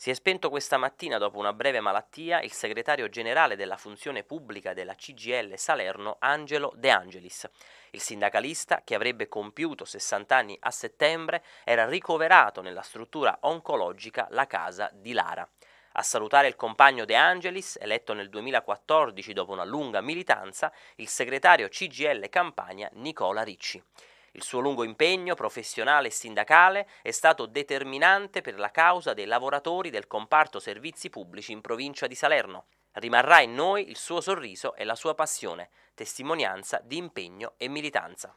Si è spento questa mattina dopo una breve malattia il segretario generale della funzione pubblica della CGL Salerno, Angelo De Angelis. Il sindacalista, che avrebbe compiuto 60 anni a settembre, era ricoverato nella struttura oncologica La Casa di Lara. A salutare il compagno De Angelis, eletto nel 2014 dopo una lunga militanza, il segretario CGL Campania Nicola Ricci. Il suo lungo impegno professionale e sindacale è stato determinante per la causa dei lavoratori del comparto servizi pubblici in provincia di Salerno. Rimarrà in noi il suo sorriso e la sua passione, testimonianza di impegno e militanza.